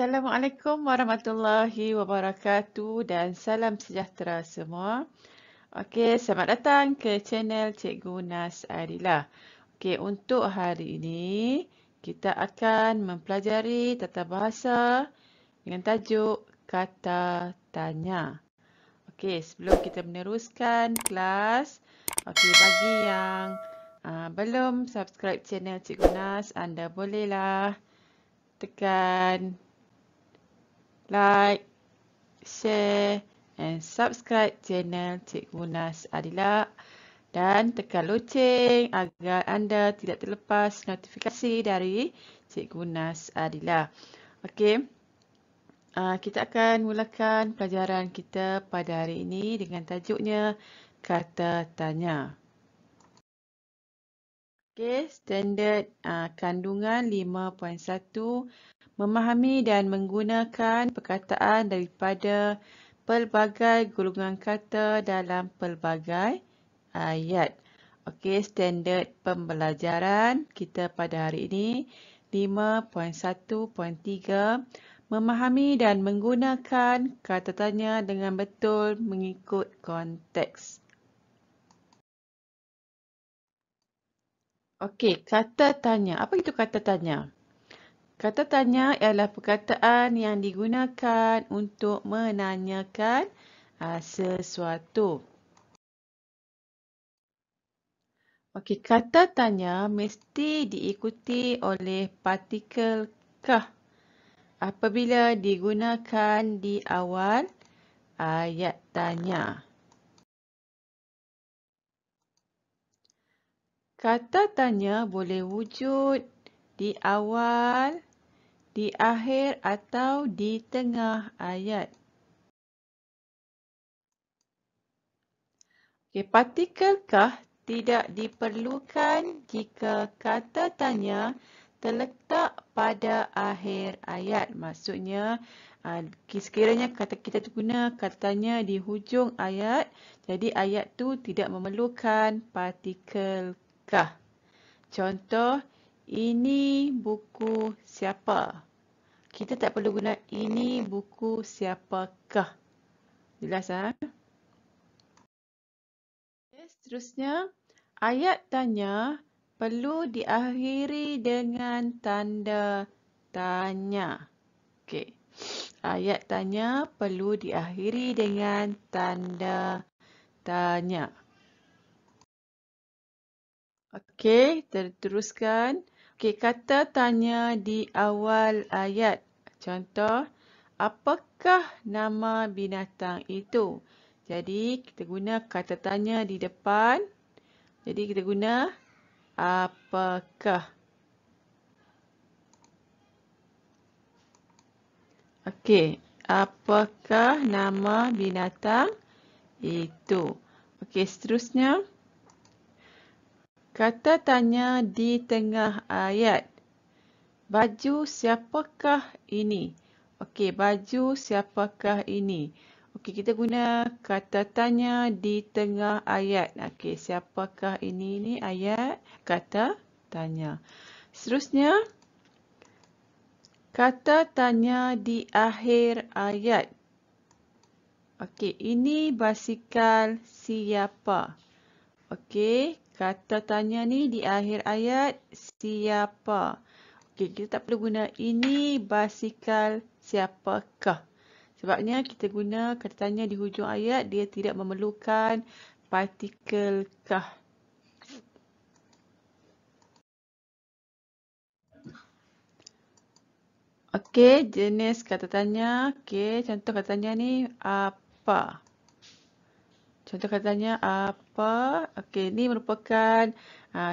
Assalamualaikum warahmatullahi wabarakatuh dan salam sejahtera semua. Okey, selamat datang ke channel Cikgu Nas Adila. Okey, untuk hari ini kita akan mempelajari tata bahasa dengan tajuk kata tanya. Okey, sebelum kita meneruskan kelas, okey bagi yang uh, belum subscribe channel Cikgu Nas, anda bolehlah tekan like, share and subscribe channel Cik Nas Adila dan tekan loceng agar anda tidak terlepas notifikasi dari Cik Nas Adila. Okey, uh, kita akan mulakan pelajaran kita pada hari ini dengan tajuknya kata tanya. Okey, standard uh, kandungan 5.1 memahami dan menggunakan perkataan daripada pelbagai gulungan kata dalam pelbagai ayat. Okey, standard pembelajaran kita pada hari ini 5.1.3 memahami dan menggunakan kata tanya dengan betul mengikut konteks. Okey, kata tanya. Apa itu kata tanya? Kata tanya ialah perkataan yang digunakan untuk menanyakan uh, sesuatu. Okey, kata tanya mesti diikuti oleh partikel kah apabila digunakan di awal ayat tanya. Kata tanya boleh wujud di awal ayat di akhir atau di tengah ayat. Okay, partikelkah tidak diperlukan jika kata tanya terletak pada akhir ayat? Maksudnya, ah, sekiranya kata kita guna kata tanya di hujung ayat, jadi ayat tu tidak memerlukan partikelkah. Contoh, ini buku siapa? Kita tak perlu guna ini buku siapakah. Jelas kan? Ha? Okay, seterusnya, ayat tanya perlu diakhiri dengan tanda tanya. Okey. Ayat tanya perlu diakhiri dengan tanda tanya. Okey, teruskan. Okey, kata tanya di awal ayat. Contoh, apakah nama binatang itu? Jadi, kita guna kata tanya di depan. Jadi, kita guna apakah. Okey, apakah nama binatang itu? Okey, seterusnya. Okey. Kata tanya di tengah ayat. Baju siapakah ini? Okey, baju siapakah ini? Okey, kita guna kata tanya di tengah ayat. Okey, siapakah ini? Ini ayat kata tanya. Seterusnya, kata tanya di akhir ayat. Okey, ini basikal siapa? Okey, Kata tanya ni di akhir ayat siapa? Okey, kita tak perlu guna ini basikal siapakah? Sebabnya kita guna kata tanya di hujung ayat dia tidak memerlukan partikel kah. Okey, jenis kata tanya. Okey, contoh kata tanya ni apa? Contoh katanya apa? Okey, ini merupakan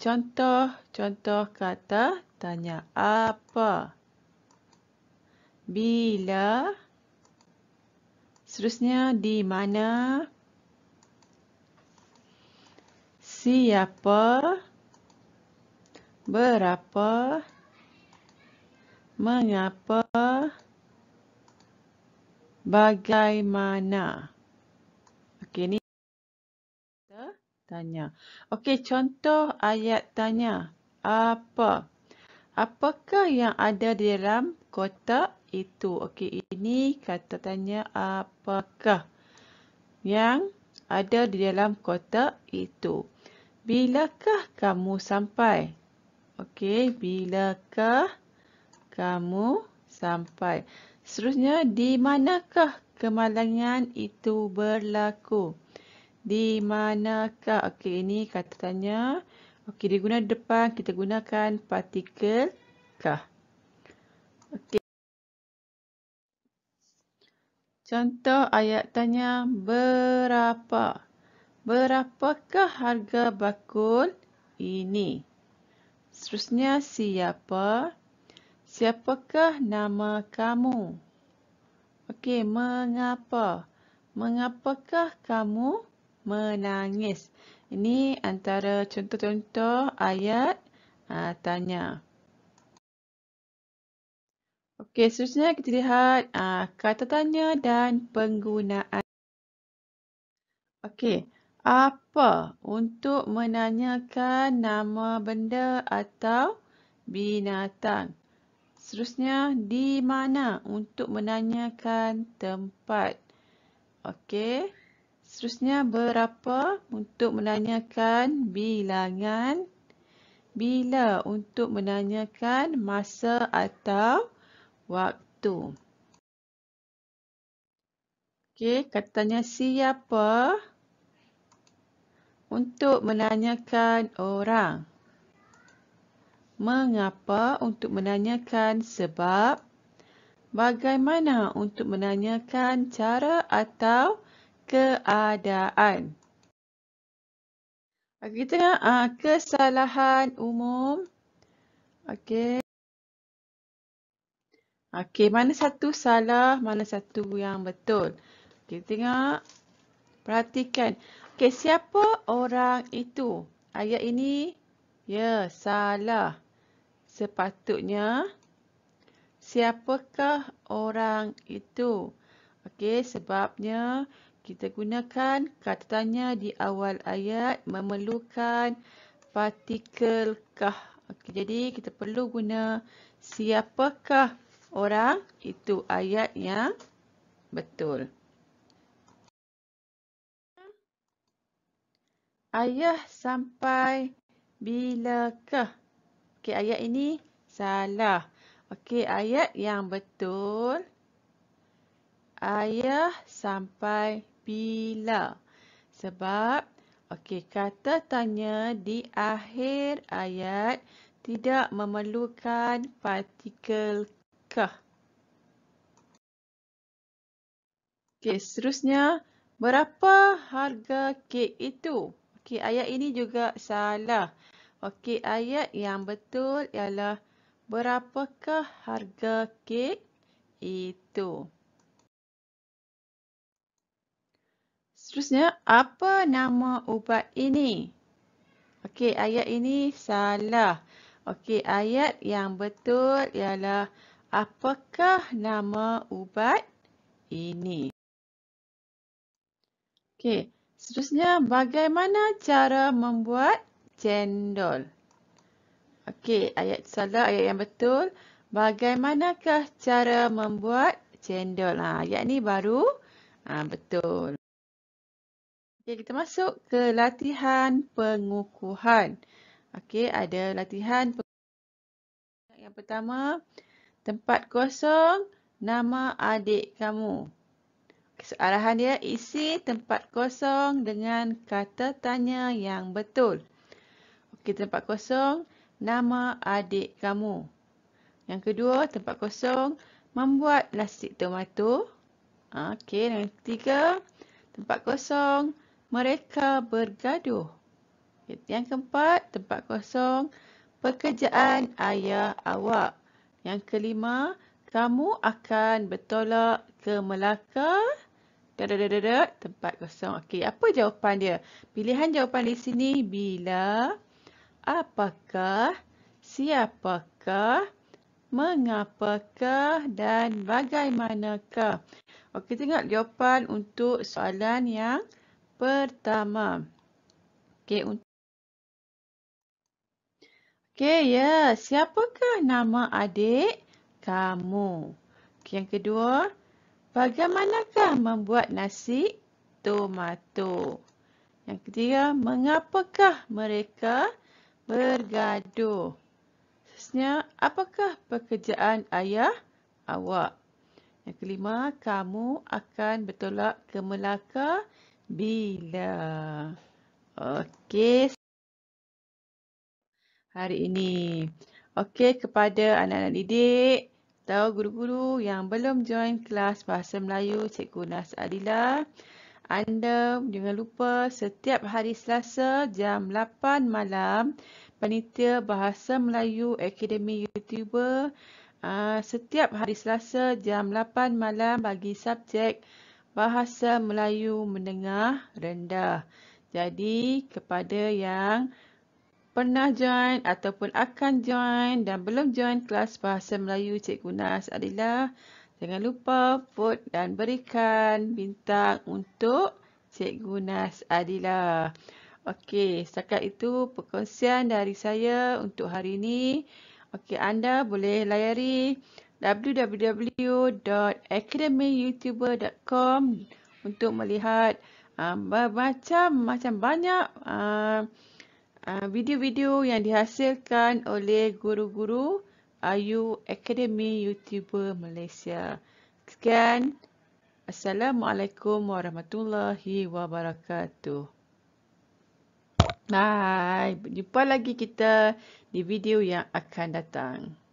contoh-contoh ah, uh, kata tanya apa? Bila? Seterusnya, di mana? Siapa? Berapa? Mengapa? Bagaimana? Bagaimana? tanya. Okey, contoh ayat tanya. Apa? Apakah yang ada di dalam kotak itu? Okey, ini kata tanya apakah yang ada di dalam kotak itu? Bilakah kamu sampai? Okey, bilakah kamu sampai? Seterusnya, di manakah kemalangan itu berlaku? Di manakah? Okey, ini kata tanya. Okey, dia guna depan. Kita gunakan partikel kah. Okey. Contoh ayat tanya berapa? Berapakah harga bakul ini? Seterusnya, siapa? Siapakah nama kamu? Okey, mengapa? Mengapakah kamu? menangis. Ini antara contoh-contoh ayat uh, tanya. Okey, seterusnya kita lihat uh, kata tanya dan penggunaan. Okey, apa untuk menanyakan nama benda atau binatang? Seterusnya, di mana untuk menanyakan tempat? Okey. Seterusnya, berapa untuk menanyakan bilangan? Bila untuk menanyakan masa atau waktu? Okey, katanya siapa untuk menanyakan orang? Mengapa untuk menanyakan sebab? Bagaimana untuk menanyakan cara atau keadaan. Okey, kita tengok uh, ah, kesalahan umum. Okey. Okey, mana satu salah, mana satu yang betul. Kita tengok. Perhatikan. Okey, siapa orang itu? Ayat ini, ya, yeah, salah. Sepatutnya, siapakah orang itu? Okey, sebabnya... Kita gunakan kata tanya di awal ayat memerlukan partikel kah. Okay, jadi kita perlu guna siapakah orang itu ayat yang betul. Ayah sampai bilakah? Okey, ayat ini salah. Okey, ayat yang betul. Ayah sampai bila. Sebab, okey, kata tanya di akhir ayat tidak memerlukan partikel k. Okey, seterusnya, berapa harga kek itu? Okey, ayat ini juga salah. Okey, ayat yang betul ialah berapakah harga kek itu? Seterusnya, apa nama ubat ini? Okey, ayat ini salah. Okey, ayat yang betul ialah apakah nama ubat ini? Okey, seterusnya bagaimana cara membuat cendol? Okey, ayat salah, ayat yang betul. Bagaimanakah cara membuat cendol? Ha, ayat ni baru ha, betul. Okay, kita masuk ke latihan pengukuhan. Okey, ada latihan pengukuhan. Yang pertama, tempat kosong, nama adik kamu. Soalan dia, isi tempat kosong dengan kata tanya yang betul. Okey, tempat kosong, nama adik kamu. Yang kedua, tempat kosong, membuat nasi tomato. Okey, yang ketiga, tempat kosong, mereka bergaduh. Yang keempat, tempat kosong, pekerjaan ayah awak. Yang kelima, kamu akan bertolak ke Melaka. Dadadadadad, tempat kosong. Okey, apa jawapan dia? Pilihan jawapan di sini, bila, apakah, siapakah, mengapakah dan bagaimanakah. Okey, tengok jawapan untuk soalan yang pertama. Okey, okay, ya. Yeah. Siapakah nama adik kamu? Okay, yang kedua, bagaimanakah membuat nasi tomato? Yang ketiga, mengapakah mereka bergaduh? Sesnya, apakah pekerjaan ayah awak? Yang kelima, kamu akan bertolak ke Melaka bila. Okey. Hari ini. Okey kepada anak-anak didik atau guru-guru yang belum join kelas Bahasa Melayu Cikgu Nas Adila. Anda jangan lupa setiap hari Selasa jam 8 malam penitia Bahasa Melayu Akademi Youtuber uh, setiap hari Selasa jam 8 malam bagi subjek bahasa Melayu Menengah rendah. Jadi kepada yang pernah join ataupun akan join dan belum join kelas bahasa Melayu Cik Gunas adalah jangan lupa put dan berikan bintang untuk Cik Gunas Adila. Okey, setakat itu perkongsian dari saya untuk hari ini. Okey, anda boleh layari www.academyyoutuber.com untuk melihat macam-macam um, uh, banyak video-video uh, uh, yang dihasilkan oleh guru-guru Ayu Academy YouTuber Malaysia. Sekian. Assalamualaikum warahmatullahi wabarakatuh. Bye. Jumpa lagi kita di video yang akan datang.